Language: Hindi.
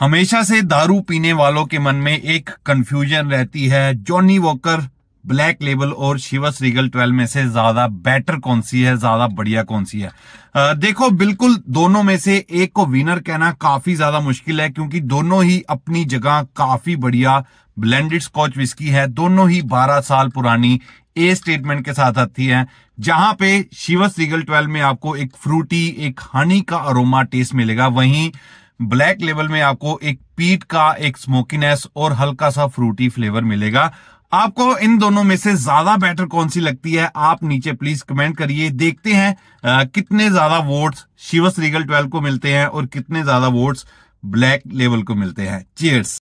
हमेशा से दारू पीने वालों के मन में एक कंफ्यूजन रहती है जॉनी वॉकर ब्लैक लेबल और शिवस श्रीगल ट्वेल्व में से ज्यादा बेटर कौन सी है ज्यादा बढ़िया कौन सी है आ, देखो बिल्कुल दोनों में से एक को विनर कहना काफी ज्यादा मुश्किल है क्योंकि दोनों ही अपनी जगह काफी बढ़िया ब्लेंडेड स्कॉच विस्की है दोनों ही 12 साल पुरानी ए स्टेटमेंट के साथ आती है जहां पे शिवस श्रीगल ट्वेल्व में आपको एक फ्रूटी एक हनी का अरोमा टेस्ट मिलेगा वहीं ब्लैक लेवल में आपको एक पीट का एक स्मोकीनेस और हल्का सा फ्रूटी फ्लेवर मिलेगा आपको इन दोनों में से ज्यादा बेटर कौन सी लगती है आप नीचे प्लीज कमेंट करिए देखते हैं आ, कितने ज्यादा वोट्स शिवस लीगल ट्वेल्व को मिलते हैं और कितने ज्यादा वोट्स ब्लैक लेवल को मिलते हैं चेयर्स